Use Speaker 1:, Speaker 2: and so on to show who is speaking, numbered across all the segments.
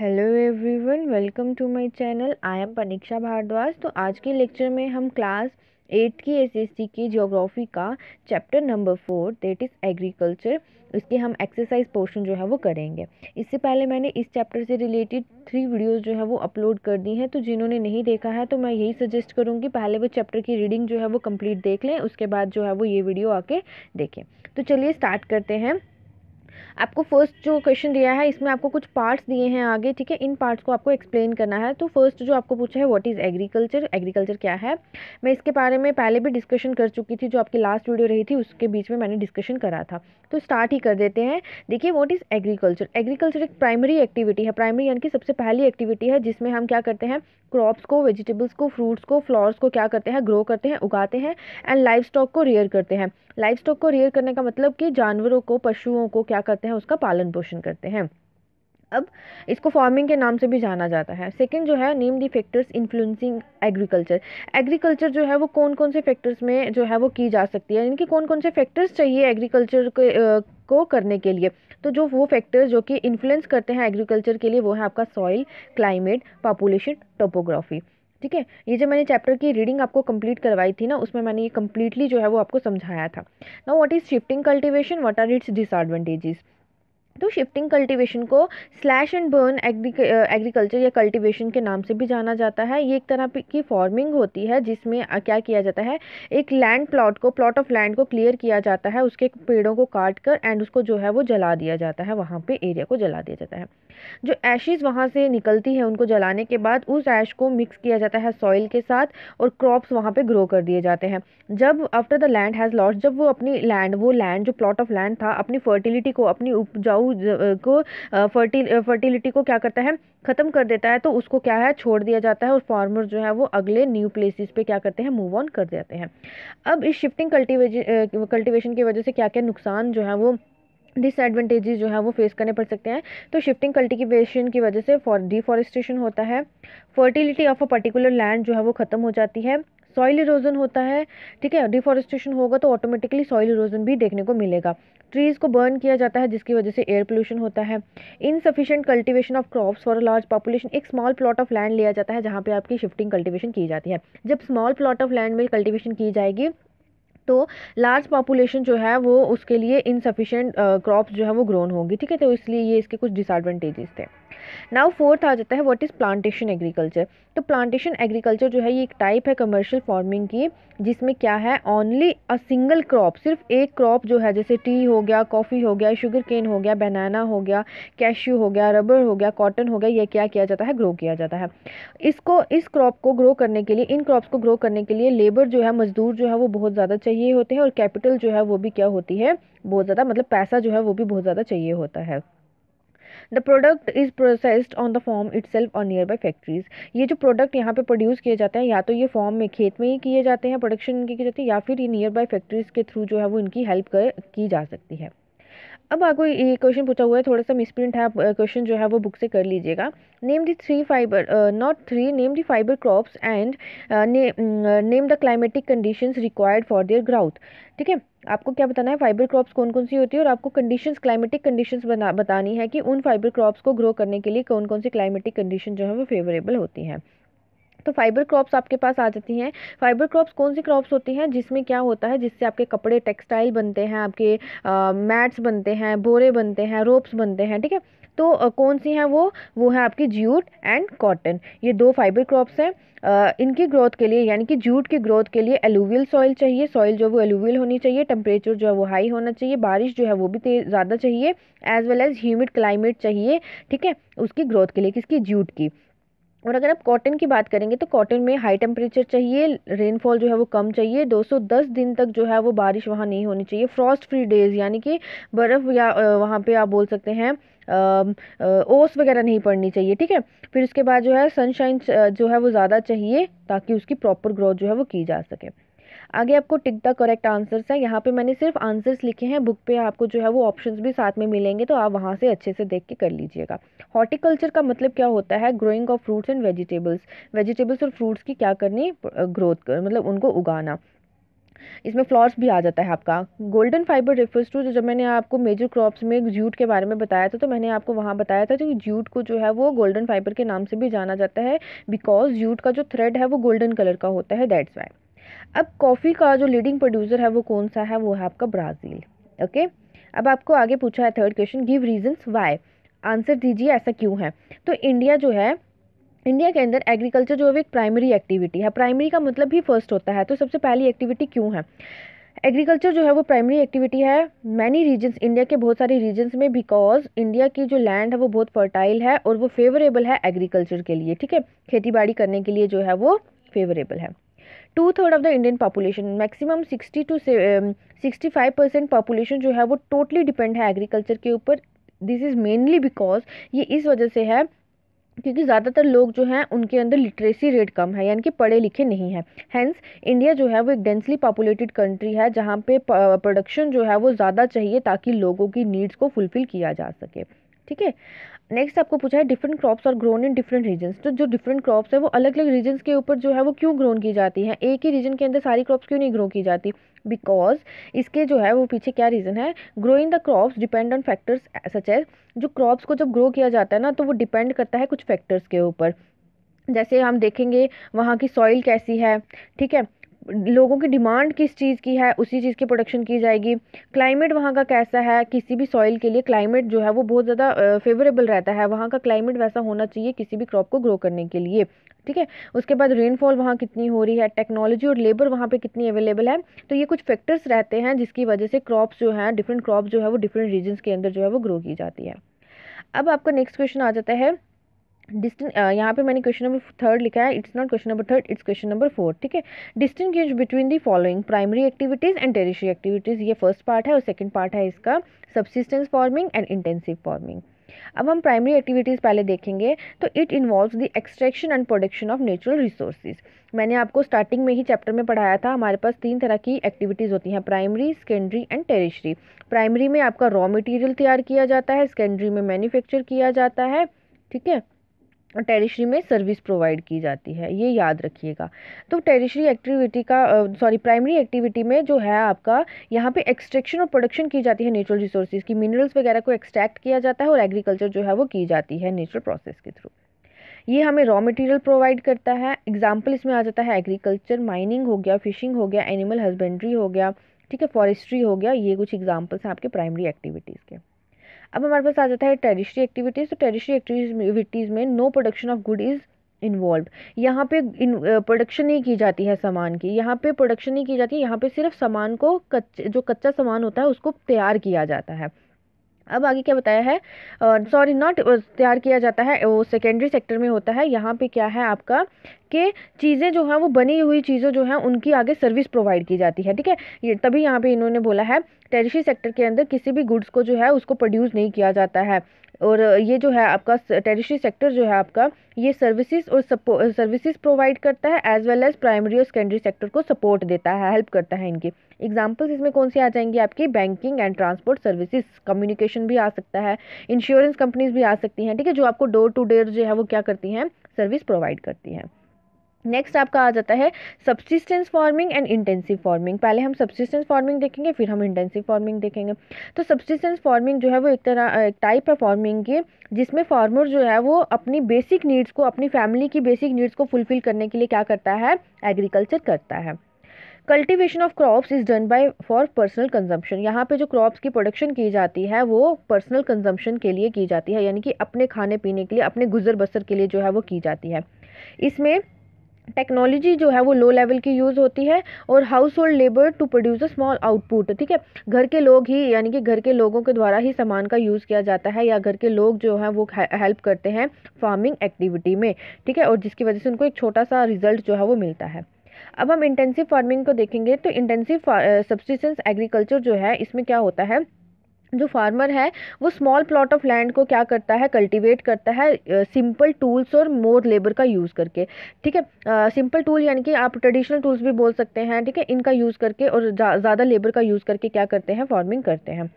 Speaker 1: hello everyone welcome to my channel I am Pariksha Bhardwaj तो आज के लेक्चर में हम क्लास एट की एसएससी की ज्योग्राफी का chapter number four that is agriculture इसके हम एक्सरसाइज पोर्शन जो है वो करेंगे इससे पहले मैंने इस चैप्टर से रिलेटेड थ्री वीडियोस जो है वो अपलोड कर दी हैं तो जिन्होंने नहीं देखा है तो मैं यही सजेस्ट करूँगी पहले वो चैप्टर की रीडिंग जो है वो कम्प्लीट देख लें उसके बाद जो है वो ये वीडियो आके देखें तो चलिए स्टार्ट करते हैं आपको फर्स्ट जो क्वेश्चन दिया है इसमें आपको कुछ पार्ट्स दिए हैं आगे ठीक है इन पार्ट्स को आपको एक्सप्लेन करना है तो फर्स्ट जो आपको पूछा है व्हाट इज़ एग्रीकल्चर एग्रीकल्चर क्या है मैं इसके बारे में पहले भी डिस्कशन कर चुकी थी जो आपकी लास्ट वीडियो रही थी उसके बीच में मैंने डिस्कशन करा था तो स्टार्ट ही कर देते हैं देखिए वॉट इज़ एग्रीकल्चर एग्रीकल्चर एक प्राइमरी एक्टिविटी है प्राइमरी यानी कि सबसे पहली एक्टिविटी है जिसमें हम क्या करते हैं क्रॉप्स को वेजिटेबल्स को फ्रूट्स को फ्लॉर्स को क्या करते हैं ग्रो करते हैं उगाते हैं एंड लाइफ स्टॉक को रेयर करते हैं लाइफ स्टॉक को रेयर करने का मतलब कि जानवरों को पशुओं को क्या करते हैं उसका पालन पोषण करते हैं अब इसको फार्मिंग के नाम से भी जाना जाता है सेकंड जो है name the factors influencing agriculture agriculture जो है वो कौन कौन से फैक्टर्स में जो है वो की जा सकती है इनके कौन कौन से फैक्टर्स चाहिए एग्रीकल्चर के को करने के लिए तो जो वो फैक्टर्स जो कि इन्फ्लुएंस करते हैं एग्रीकल्चर के लिए वो है आपका सॉइल क्लाइमेट पॉपुलेशन टोपोग्राफी ठीक है ये जो मैंने चैप्टर की रीडिंग आपको कंप्लीट करवाई थी ना उसमें मैंने ये कम्प्लीटली जो है वो आपको समझाया था ना what is shifting cultivation what are its disadvantages तो शिफ्टिंग कल्टीवेशन को स्लैश एंड बर्न एग्रीकल्चर या कल्टीवेशन के नाम से भी जाना जाता है ये एक तरह की फार्मिंग होती है जिसमें क्या किया जाता है एक लैंड प्लॉट को प्लॉट ऑफ लैंड को क्लियर किया जाता है उसके पेड़ों को काट कर एंड उसको जो है वो जला दिया जाता है वहाँ पे एरिया को जला दिया जाता है जो एशेज़ वहाँ से निकलती है उनको जलाने के बाद उस ऐश को मिक्स किया जाता है सॉइल के साथ और क्रॉप्स वहाँ पर ग्रो कर दिए जाते हैं जब after the land has lost जब वो अपनी लैंड वो लैंड जो प्लॉट ऑफ लैंड था अपनी फर्टिलिटी को अपनी उपजाऊ को फर्टिल फर्टिलिटी को क्या करता है ख़त्म कर देता है तो उसको क्या है छोड़ दिया जाता है और फार्मर जो है वो अगले न्यू प्लेसेस पे क्या करते हैं मूव ऑन कर जाते हैं अब इस शिफ्टिंग कल्टीवेशन कल्टीवेशन की वजह से क्या क्या नुकसान जो है वो डिसएडवेंटेजेस जो है वो फेस करने पड़ सकते हैं तो शिफ्टिंग कल्टिवेशन की वजह से फॉर डिफॉरेस्टेशन होता है fertility of a particular land जो है वो ख़त्म हो जाती है सॉइल इरोजन होता है ठीक है डिफॉरेस्टेशन होगा तो ऑटोमेटिकली सॉइल इरोजन भी देखने को मिलेगा ट्रीज़ को बर्न किया जाता है जिसकी वजह से एयर पोल्यूशन होता है insufficient cultivation of crops for a large population एक स्मॉल प्लॉट ऑफ लैंड लिया जाता है जहाँ पे आपकी शिफ्टिंग कल्टिवेशन की जाती है जब स्मॉल प्लॉट ऑफ लैंड में कल्टिवेशन की जाएगी तो लार्ज पॉपुलेशन जो है वो उसके लिए इनसफिशेंट क्रॉप्स uh, जो है वो ग्रोन होंगी ठीक है तो इसलिए ये इसके कुछ डिसएडवांटेजेस थे नाउ फोर्थ आ जाता है व्हाट इज़ प्लांटेशन एग्रीकल्चर तो प्लांटेशन एग्रीकल्चर जो है ये एक टाइप है कमर्शियल फार्मिंग की जिसमें क्या है ओनली अ सिंगल क्रॉप सिर्फ एक क्रॉप जो है जैसे टी हो गया कॉफ़ी हो गया शुगर केन हो गया बनाना हो गया कैश्यू हो गया रबर हो गया कॉटन हो गया ये क्या किया जाता है ग्रो किया जाता है इसको इस क्रॉप को ग्रो करने के लिए इन क्रॉप्स को ग्रो करने के लिए लेबर जो है मजदूर जो है वो बहुत ज़्यादा चाहिए चाहिए होते हैं और कैपिटल जो है वो भी क्या होती है बहुत ज़्यादा मतलब पैसा जो है वो भी बहुत ज़्यादा चाहिए होता है the product is processed on the farm itself और नियर बाई फैक्ट्रीज़ ये जो प्रोडक्ट यहाँ पे प्रोड्यूस किए जाते हैं या तो ये फॉर्म में खेत में ही किए जाते हैं प्रोडक्शन इनकी की जाती है या फिर ये नियर बाई फैक्ट्रीज़ के थ्रू जो है वो इनकी हेल्प कर की जा सकती है अब आपको ये क्वेश्चन पूछा हुआ है थोड़ा सा मिसप्रिंट है आप क्वेश्चन जो है वो बुक से कर लीजिएगा name the three fibre not three name the fibre crops and name the climatic conditions required for their growth ठीक है आपको क्या बताना है फाइबर क्रॉप्स कौन कौन सी होती है और आपको कंडीशंस क्लाइमेटिक कंडीशंस बना बतानी है कि उन फाइबर क्रॉप्स को ग्रो करने के लिए कौन कौन सी क्लाइमेटिक कंडीशन जो है वो फेवरेबल होती हैं तो फाइबर क्रॉप्स आपके पास आ जाती हैं फाइबर क्रॉप्स कौन सी क्रॉप्स होती हैं जिसमें क्या होता है जिससे आपके कपड़े टेक्सटाइल बनते हैं आपके मैट्स बनते हैं बोरे बनते हैं रोप्स बनते हैं ठीक है तो कौन सी हैं वो वो है आपकी जूट एंड कॉटन ये दो फाइबर क्रॉप्स हैं इनकी ग्रोथ के लिए यानी कि जूट की ग्रोथ के लिए एलुवियल सॉइल चाहिए सॉइल जो वो एलुवियल होनी चाहिए टेम्परेचर जो है वो हाई होना चाहिए बारिश जो है वो भी ज़्यादा चाहिए as well as humid climate चाहिए ठीक है उसकी ग्रोथ के लिए किसकी जूट की और अगर आप कॉटन की बात करेंगे तो कॉटन में हाई टेम्परेचर चाहिए रेनफॉल जो है वो कम चाहिए 210 दिन तक जो है वो बारिश वहाँ नहीं होनी चाहिए फ्रॉस्ट फ्री डेज़ यानी कि बर्फ़ या वहाँ पे आप बोल सकते हैं ओस वगैरह नहीं पड़नी चाहिए ठीक है फिर उसके बाद जो है सनशाइन जो है वो ज़्यादा चाहिए ताकि उसकी प्रॉपर ग्रोथ जो है वो की जा सके आगे आपको टिक द करेक्ट आंसर्स हैं यहाँ पे मैंने सिर्फ आंसर्स लिखे हैं बुक पे आपको जो है वो ऑप्शंस भी साथ में मिलेंगे तो आप वहाँ से अच्छे से देख के कर लीजिएगा हॉर्टिकल्चर का मतलब क्या होता है growing of fruits and vegetables vegetables और फ्रूट्स की क्या करनी ग्रोथ कर, मतलब उनको उगाना इसमें फ्लॉर्स भी आ जाता है आपका गोल्डन फाइबर रिफर्स टू जो जब मैंने आपको मेजर क्रॉप्स में जूट के बारे में बताया था तो मैंने आपको वहाँ बताया था कि जूट को जो है वो गोल्डन फाइबर के नाम से भी जाना जाता है बिकॉज जूट का जो थ्रेड है वो गोल्डन कलर का होता है दैट्स वाई अब कॉफ़ी का जो लीडिंग प्रोड्यूसर है वो कौन सा है वो है आपका ब्राज़ील ओके अब आपको आगे पूछा है third question give reasons why answer दीजिए ऐसा क्यों है तो इंडिया जो है इंडिया के अंदर एग्रीकल्चर जो है एक प्राइमरी एक्टिविटी है प्राइमरी का मतलब भी फर्स्ट होता है तो सबसे पहली एक्टिविटी क्यों है एग्रीकल्चर जो है वो प्राइमरी एक्टिविटी है मैनी रीजन्स इंडिया के बहुत सारे रीजन्स में बिकॉज इंडिया की जो लैंड है वो बहुत फर्टाइल है और वो फेवरेबल है एग्रीकल्चर के लिए ठीक है खेती बाड़ी करने के लिए जो है वो फेवरेबल है two third of the Indian population maximum sixty two sixty five percent population जो है वो टोटली डिपेंड है एग्रीकल्चर के ऊपर दिस इज़ मेनली बिकॉज ये इस वजह से है क्योंकि ज़्यादातर लोग जो हैं उनके अंदर लिटरेसी रेट कम है यानी कि पढ़े लिखे नहीं हैं हैंस इंडिया जो है वो एक डेंसली पॉपुलेटेड कंट्री है जहाँ पे प्रोडक्शन जो है वो ज़्यादा चाहिए ताकि लोगों की नीड्स को फुलफ़िल किया जा सके ठीक है नेक्स्ट आपको पूछा है डिफरेंट क्रॉप्स और ग्रोन इन डिफरेंट रीजन तो जो डिफरेंट क्रॉप्स है वो अलग अलग रीजन के ऊपर जो है वो क्यों ग्रोन की जाती हैं एक ही रीजन के अंदर सारी क्रॉप्स क्यों नहीं ग्रो की जाती बिकॉज इसके जो है वो पीछे क्या रीज़न है growing the crops depend on factors such as जो क्रॉप्स को जब ग्रो किया जाता है ना तो वो डिपेंड करता है कुछ फैक्टर्स के ऊपर जैसे हम देखेंगे वहाँ की सॉइल कैसी है ठीक है लोगों की डिमांड किस चीज़ की है उसी चीज़ की प्रोडक्शन की जाएगी क्लाइमेट वहाँ का कैसा है किसी भी सॉइल के लिए क्लाइमेट जो है वो बहुत ज़्यादा फेवरेबल रहता है वहाँ का क्लाइमेट वैसा होना चाहिए किसी भी क्रॉप को ग्रो करने के लिए ठीक है उसके बाद रेनफॉल वहाँ कितनी हो रही है टेक्नोलॉजी और लेबर वहाँ पर कितनी अवेलेबल है तो ये कुछ फैक्टर्स रहते हैं जिसकी वजह से क्रॉप्स जो हैं डिफरेंट क्रॉप जो है वो डिफरेंट रीजन्स के अंदर जो है वो ग्रो की जाती है अब आपका नेक्स्ट क्वेश्चन आ जाता है डिस्टेंस यहाँ पे मैंने क्वेश्चन नंबर थर्ड लिखा है it's not question number third it's question number four ठीक है distinguish between the following primary activities and tertiary activities ये फर्स्ट पार्ट है और सेकंड पार्ट है इसका subsistence farming and intensive farming अब हम प्राइमरी एक्टिविटीज़ पहले देखेंगे तो it involve the extraction and production of natural resources मैंने आपको स्टार्टिंग में ही चैप्टर में पढ़ाया था हमारे पास तीन तरह की एक्टिविटीज़ होती हैं primary secondary and tertiary primary में आपका रॉ मटेरियल तैयार किया जाता है सेकेंडरी में मैन्युफैक्चर किया जाता है ठीक है टेरिशरी में सर्विस प्रोवाइड की जाती है ये याद रखिएगा तो टेरिशरी एक्टिविटी का सॉरी प्राइमरी एक्टिविटी में जो है आपका यहाँ पे एक्सट्रैक्शन और प्रोडक्शन की जाती है नेचुरल रिसोर्सेज की मिनरल्स वगैरह को एक्सट्रैक्ट किया जाता है और एग्रीकल्चर जो है वो की जाती है नेचुरल प्रोसेस के थ्रू ये हमें रॉ मटेरियल प्रोवाइड करता है एग्जाम्पल इसमें आ जाता है एग्रीकल्चर माइनिंग हो गया फिशिंग हो गया एनिमल हस्बेंड्री हो गया ठीक है फॉरेस्ट्री हो गया ये कुछ एग्जाम्पल्स हैं आपके प्राइमरी एक्टिविटीज़ के अब हमारे पास आ जाता है टेरिशरी एक्टिविटीज़ तो टेरिशरी एक्टिविटीज़ में no production of good is involve यहाँ पे प्रोडक्शन नहीं की जाती है सामान की यहाँ पे प्रोडक्शन नहीं की जाती है यहाँ पे सिर्फ सामान को कच्चे जो कच्चा सामान होता है उसको तैयार किया जाता है अब आगे क्या बताया है सॉरी नॉट तैयार किया जाता है वो सेकेंडरी सेक्टर में होता है यहाँ पे क्या है आपका कि चीज़ें जो हैं वो बनी हुई चीज़ें जो हैं उनकी आगे सर्विस प्रोवाइड की जाती है ठीक है ये तभी यहाँ पे इन्होंने बोला है टेरिशरी सेक्टर के अंदर किसी भी गुड्स को जो है उसको प्रोड्यूस नहीं किया जाता है और ये जो है आपका टेरिशरी सेक्टर जो है आपका ये सर्विसेज और सर्विसेज प्रोवाइड करता है एज वेल एज प्राइमरी और सेकेंडरी सेक्टर को सपोर्ट देता है हेल्प करता है इनकी एग्जाम्पल्स इसमें कौन सी आ जाएंगी आपकी banking and transport services communication भी आ सकता है इंश्योरेंस कंपनीज भी आ सकती हैं ठीक है जो आपको डोर टू डोर जो है वो क्या करती हैं सर्विस प्रोवाइड करती हैं नेक्स्ट आपका आ जाता है subsistence farming and intensive farming पहले हम सब्सिस्टेंस फार्मिंग देखेंगे फिर हम इंटेंसिव फार्मिंग देखेंगे तो सब्सिस्टेंस फार्मिंग जो है वो एक तरह एक टाइप है फार्मिंग की जिसमें फार्मर जो है वो अपनी बेसिक नीड्स को अपनी फैमिली की बेसिक नीड्स को फुलफिल करने के लिए क्या करता है एग्रीकल्चर करता है cultivation of crops is done by for personal consumption यहाँ पे जो क्रॉप्स की प्रोडक्शन की जाती है वो पर्सनल कंजम्पशन के लिए की जाती है यानी कि अपने खाने पीने के लिए अपने गुजर बसर के लिए जो है वो की जाती है इसमें टेक्नोलॉजी जो है वो लो लेवल की यूज़ होती है और household labour to produce a small output ठीक है घर के लोग ही यानी कि घर के लोगों के द्वारा ही सामान का यूज़ किया जाता है या घर के लोग जो हैं वो हेल्प करते हैं फार्मिंग एक्टिविटी में ठीक है और जिसकी वजह से उनको एक छोटा सा रिजल्ट जो है वो मिलता है अब हम इंटेंसिव फार्मिंग को देखेंगे तो इंटेंसिव सब्सिस्टेंस एग्रीकल्चर जो है इसमें क्या होता है जो फार्मर है वो स्मॉल प्लॉट ऑफ लैंड को क्या करता है कल्टीवेट करता है सिंपल टूल्स और मोर लेबर का यूज़ करके ठीक है सिंपल टूल यानी कि आप ट्रेडिशनल टूल्स भी बोल सकते हैं ठीक है इनका यूज़ करके और ज़्यादा लेबर का यूज़ करके क्या करते हैं फार्मिंग करते हैं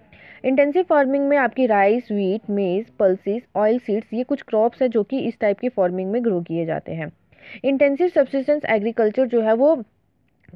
Speaker 1: इंटेंसिव फार्मिंग में आपकी rice wheat maize pulses oil seeds ये कुछ क्रॉप्स हैं जो कि इस टाइप की फार्मिंग में ग्रो किए जाते हैं इंटेंसिव सब्सिस्टेंस एग्रीकल्चर जो है वो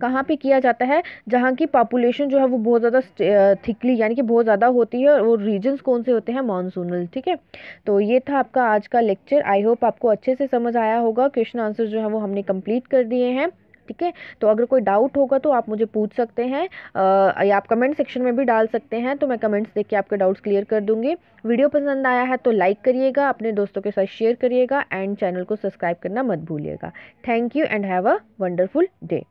Speaker 1: कहाँ पे किया जाता है जहाँ की पॉपुलेशन जो है वो बहुत ज़्यादा थिकली यानी कि बहुत ज़्यादा होती है और वो रीजन्स कौन से होते हैं मानसूनल ठीक है तो ये था आपका आज का लेक्चर आई होप आपको अच्छे से समझ आया होगा क्वेश्चन आंसर जो है वो हमने कम्प्लीट कर दिए हैं ठीक है तो अगर कोई डाउट होगा तो आप मुझे पूछ सकते हैं आ, या आप कमेंट सेक्शन में भी डाल सकते हैं तो मैं कमेंट्स देख के आपके डाउट्स क्लियर कर दूंगी वीडियो पसंद आया है तो लाइक करिएगा अपने दोस्तों के साथ शेयर करिएगा एंड चैनल को सब्सक्राइब करना मत भूलिएगा thank you and have a wonderful day